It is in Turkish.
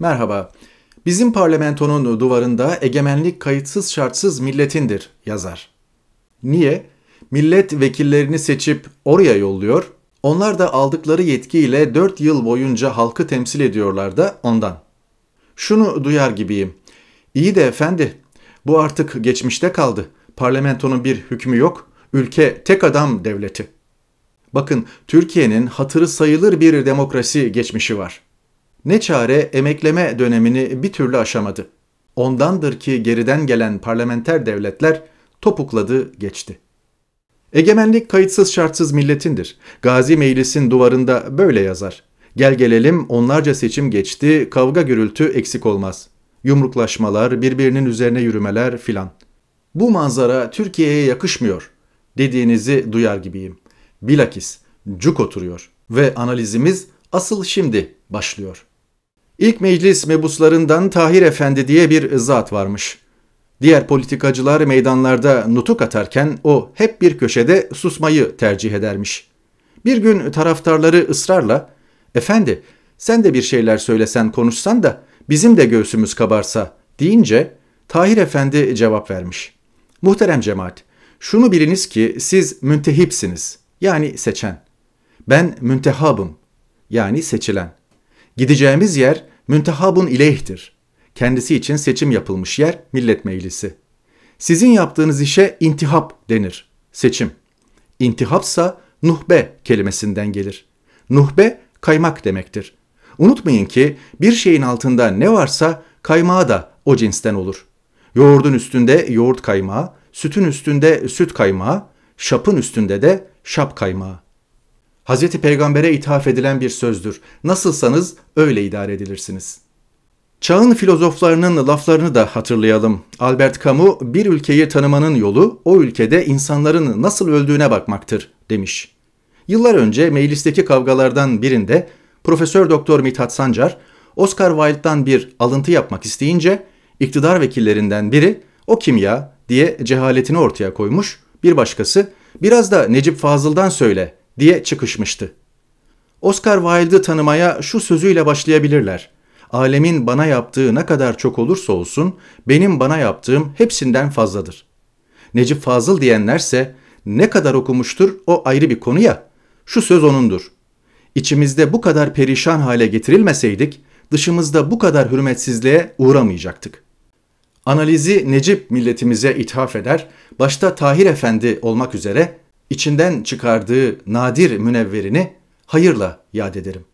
Merhaba. Bizim parlamentonun duvarında egemenlik kayıtsız şartsız milletindir yazar. Niye? Millet vekillerini seçip oraya yolluyor. Onlar da aldıkları yetkiyle 4 yıl boyunca halkı temsil ediyorlar da ondan. Şunu duyar gibiyim. İyi de efendi, bu artık geçmişte kaldı. Parlamentonun bir hükmü yok. Ülke tek adam devleti. Bakın Türkiye'nin hatırı sayılır bir demokrasi geçmişi var. Ne çare emekleme dönemini bir türlü aşamadı. Ondandır ki geriden gelen parlamenter devletler topukladı geçti. Egemenlik kayıtsız şartsız milletindir. Gazi Meclis'in duvarında böyle yazar. Gel gelelim onlarca seçim geçti, kavga gürültü eksik olmaz. Yumruklaşmalar, birbirinin üzerine yürümeler filan. Bu manzara Türkiye'ye yakışmıyor dediğinizi duyar gibiyim. Bilakis cuk oturuyor ve analizimiz asıl şimdi başlıyor. İlk meclis mebuslarından Tahir Efendi diye bir zat varmış. Diğer politikacılar meydanlarda nutuk atarken o hep bir köşede susmayı tercih edermiş. Bir gün taraftarları ısrarla ''Efendi sen de bir şeyler söylesen konuşsan da bizim de göğsümüz kabarsa'' deyince Tahir Efendi cevap vermiş. ''Muhterem cemaat, şunu biliniz ki siz müntehipsiniz yani seçen. Ben müntehabım yani seçilen. Gideceğimiz yer müntehabun ileyhtir. Kendisi için seçim yapılmış yer millet meclisi. Sizin yaptığınız işe intihap denir. Seçim. İntihapsa nuhbe kelimesinden gelir. Nuhbe kaymak demektir. Unutmayın ki bir şeyin altında ne varsa kaymağı da o cinsten olur. Yoğurdun üstünde yoğurt kaymağı, sütün üstünde süt kaymağı, şapın üstünde de şap kaymağı. Hazreti Peygamber'e ithaf edilen bir sözdür. Nasılsanız öyle idare edilirsiniz. Çağın filozoflarının laflarını da hatırlayalım. Albert Camus, bir ülkeyi tanımanın yolu o ülkede insanların nasıl öldüğüne bakmaktır demiş. Yıllar önce meclisteki kavgalardan birinde Profesör Doktor Mithat Sancar, Oscar Wilde'dan bir alıntı yapmak isteyince iktidar vekillerinden biri o kim ya diye cehaletini ortaya koymuş, bir başkası biraz da Necip Fazıl'dan söyle diye çıkışmıştı. Oscar Wilde'ı tanımaya şu sözüyle başlayabilirler. Alemin bana yaptığı ne kadar çok olursa olsun benim bana yaptığım hepsinden fazladır. Necip Fazıl diyenlerse ne kadar okumuştur o ayrı bir konu ya. Şu söz onundur. İçimizde bu kadar perişan hale getirilmeseydik dışımızda bu kadar hürmetsizliğe uğramayacaktık. Analizi Necip milletimize ithaf eder, başta Tahir Efendi olmak üzere içinden çıkardığı nadir münevverini hayırla yad ederim.